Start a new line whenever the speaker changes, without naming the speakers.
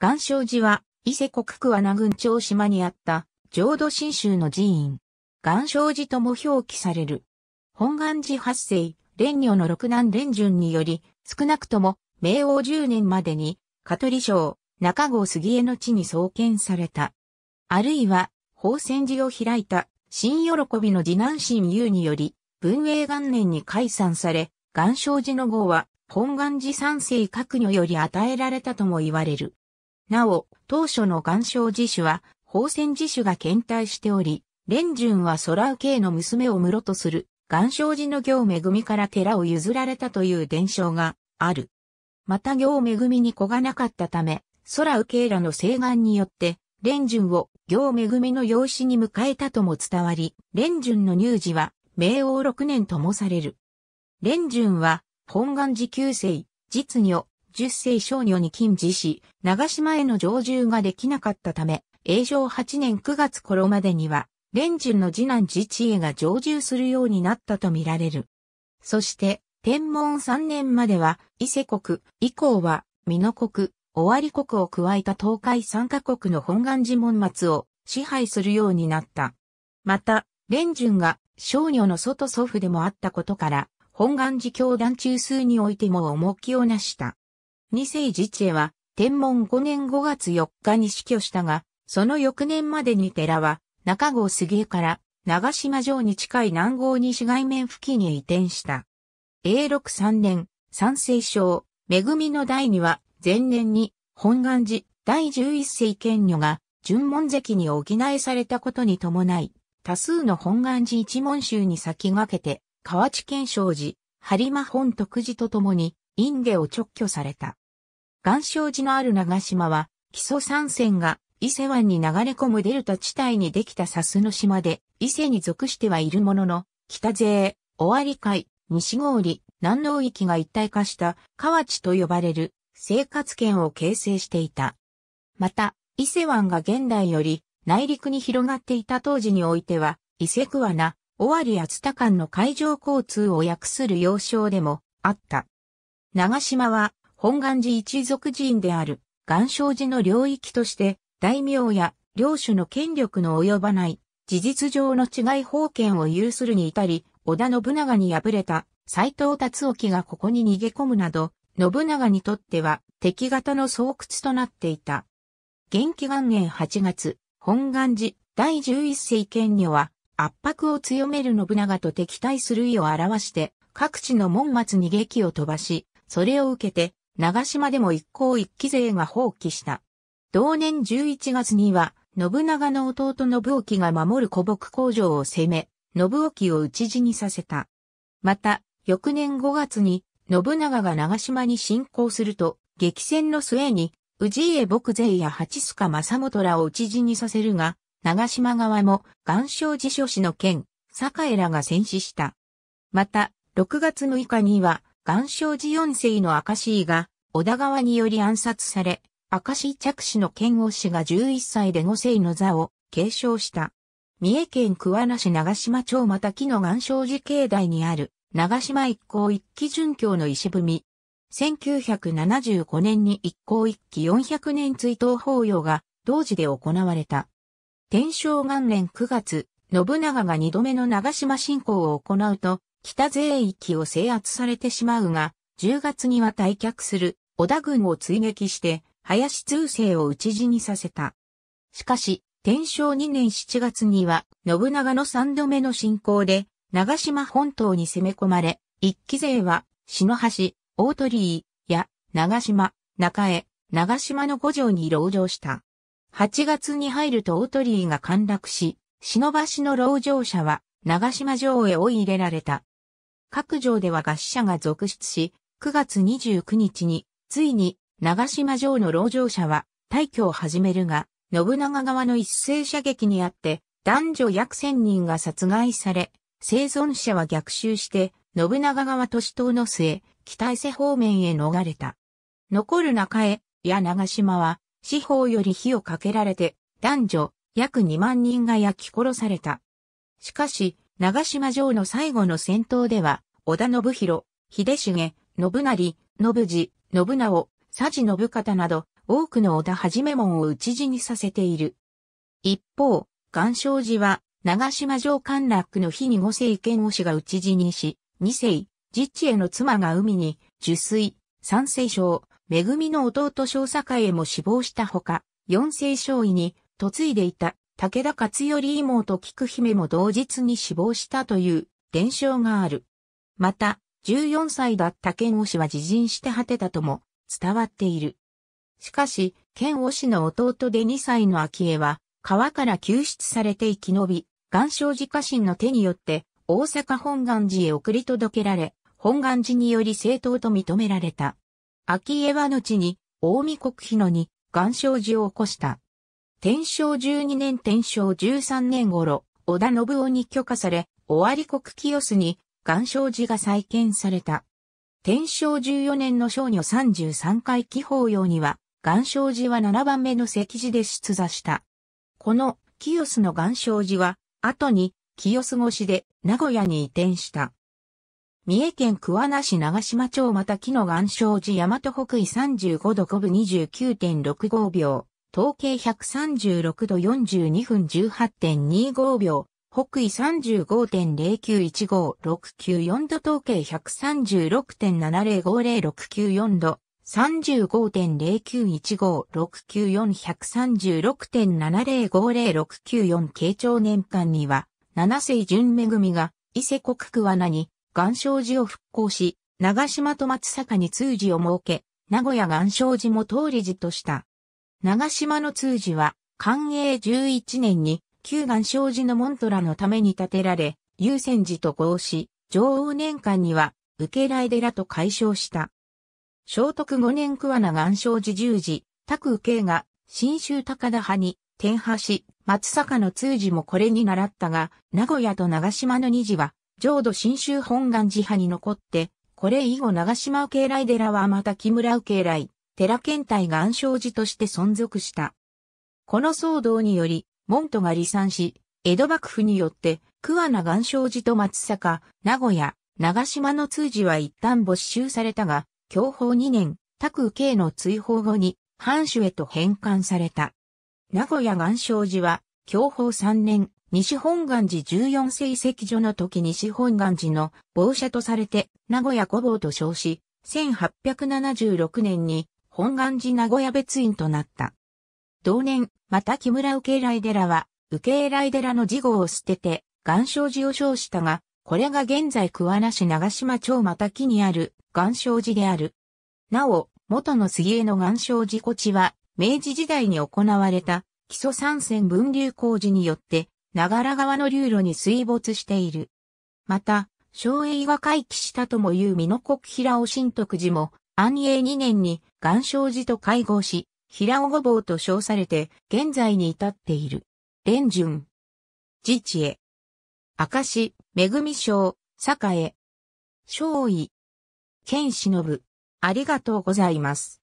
岩生寺は、伊勢国桑名郡長島にあった、浄土真宗の寺院。岩生寺とも表記される。本願寺八世、蓮女の六男蓮順により、少なくとも、明王十年までに、香取省、中郷杉江の地に創建された。あるいは、宝泉寺を開いた、新喜びの次男新優により、文永元年に解散され、岩生寺の号は、本願寺三世各女より与えられたとも言われる。なお、当初の岩礁自主は、宝泉自主が検体しており、蓮順は空受慶の娘を室とする、岩礁寺の行恵みから寺を譲られたという伝承がある。また行恵みに子がなかったため、空受慶らの請願によって、蓮順を行恵みの養子に迎えたとも伝わり、蓮順の乳児は、明王六年ともされる。蓮順は、本願寺旧世、実女、十世少女に禁止し、長島への上従ができなかったため、永正8年9月頃までには、蓮順の次男自治へが上従するようになったとみられる。そして、天文3年までは、伊勢国、以降は、美濃国、尾張国を加えた東海三カ国の本願寺門末を支配するようになった。また、蓮順が少女の外祖父でもあったことから、本願寺教団中枢においても重きをなした。二世自治は、天文5年5月4日に死去したが、その翌年までに寺は、中郷杉江から長島城に近い南郷西外面付近に移転した。永禄3年、三世省、恵みの代には、前年に、本願寺、第11世賢女が、純門関に補えされたことに伴い、多数の本願寺一門衆に先駆けて、河内県省寺、播磨本徳寺と共に、院下を直挙された。岩礁寺のある長島は、木曽山線が伊勢湾に流れ込むデルタ地帯にできたサスの島で、伊勢に属してはいるものの、北勢、尾張海、西郡、南能域が一体化した河内と呼ばれる生活圏を形成していた。また、伊勢湾が現代より内陸に広がっていた当時においては、伊勢桑名、尾張厚田間の海上交通を訳する要衝でもあった。長島は本願寺一族寺院である、岩生寺の領域として、大名や領主の権力の及ばない、事実上の違い封権を有するに至り、織田信長に敗れた斎藤達興がここに逃げ込むなど、信長にとっては敵型の巣窟となっていた。元気元年8月、本願寺第11世権女は圧迫を強める信長と敵対する意を表して、各地の門末に劇を飛ばし、それを受けて長島でも一向一揆勢が放棄した。同年11月には、信長の弟信興が守る古木工場を攻め、信興を討ち死にさせた。また、翌年5月に、信長が長島に侵攻すると、激戦の末に、氏家牧勢や八須賀正元らを討ち死にさせるが、長島側も、岩礁寺所氏の剣、栄らが戦死した。また、6月6日には、岩礁寺四世の赤石が、小田川により暗殺され、赤石着手の剣王氏が11歳で五世の座を継承した。三重県桑名市長島町また木の岩礁寺境内にある、長島一向一揆殉教の石踏み。1975年に一向一揆400年追悼法要が同時で行われた。天正元年9月、信長が二度目の長島進行を行うと、北税域を制圧されてしまうが、10月には退却する織田軍を追撃して、林通政を討ち死にさせた。しかし、天正2年7月には、信長の3度目の侵攻で、長島本島に攻め込まれ、一期勢は、篠橋、大鳥居、や、長島、中江、長島の五条に籠城した。8月に入ると大鳥居が陥落し、篠橋の籠城者は長島城へ追い入れられた。各城では餓死者が続出し、9月29日に、ついに、長島城の老城者は、退去を始めるが、信長側の一斉射撃にあって、男女約千人が殺害され、生存者は逆襲して、信長側都市党の末、北伊勢方面へ逃れた。残る中江や長島は、四方より火をかけられて、男女約2万人が焼き殺された。しかし、長島城の最後の戦闘では、織田信弘、秀重、信成、信次、信直、佐治信方など、多くの織田はじめ門を討ち死にさせている。一方、岩昌寺は、長島城陥落の日に五世剣王氏が討ち死にし、二世、実地への妻が海に、受水、三世将、恵みの弟小へも死亡したほか、四世将位に、嫁いでいた武田勝頼妹菊姫も同日に死亡したという伝承がある。また、14歳だった剣王氏は自陣して果てたとも伝わっている。しかし、剣王氏の弟で2歳の秋江は、川から救出されて生き延び、岩生寺家臣の手によって大阪本願寺へ送り届けられ、本願寺により正当と認められた。秋江は後に、大見国妃のに岩生寺を起こした。天正12年天正13年頃、織田信夫に許可され、尾張国清須に、岩礁寺が再建された。天正14年の少女33回紀法要には、岩礁寺は7番目の石寺で出座した。この清須の岩礁寺は、後に清須越しで名古屋に移転した。三重県桑名市長島町また木の岩礁寺大和北緯35度5分29.65秒。統計136度42分18.25秒、北緯35.0915694度統計136.705069度、35.091569436.7050694慶長年間には、七世淳恵が伊勢国区罠に岩礁寺を復興し、長島と松坂に通寺を設け、名古屋岩礁寺も通り寺とした。長島の通寺は、寛永11年に、旧岩生寺のモントラのために建てられ、優先寺と合し、上王年間には、受け来寺と改称した。聖徳5年桑名岩生寺十字、拓受けが、新州高田派に、天派し、松坂の通寺もこれに習ったが、名古屋と長島の二寺は、浄土新州本願寺派に残って、これ以後長島受け来寺はまた木村受け来、寺県隊が暗寺として存続した。この騒動により、門徒が離散し、江戸幕府によって、桑名岩礁寺と松坂、名古屋、長島の通寺は一旦没収されたが、享保2年、宅空慶の追放後に、藩主へと返還された。名古屋岩礁寺は、享保3年、西本願寺14世石所の時西本願寺の傍者とされて、名古屋古坊と称し、1876年に本願寺名古屋別院となった。同年、また木村受来寺は、受来寺の事後を捨てて、岩礁寺を称したが、これが現在桑名市長島町また木にある岩礁寺である。なお、元の杉江の岩礁寺古地は、明治時代に行われた基礎山線分流工事によって、長良川の流路に水没している。また、昭栄が回帰したともいう美濃国平尾新徳寺も、安永2年に岩礁寺と会合し、平尾ごと称されて、現在に至っている。蓮順。自治へ。明石、恵賞、栄。少位。剣忍。ありがとうございます。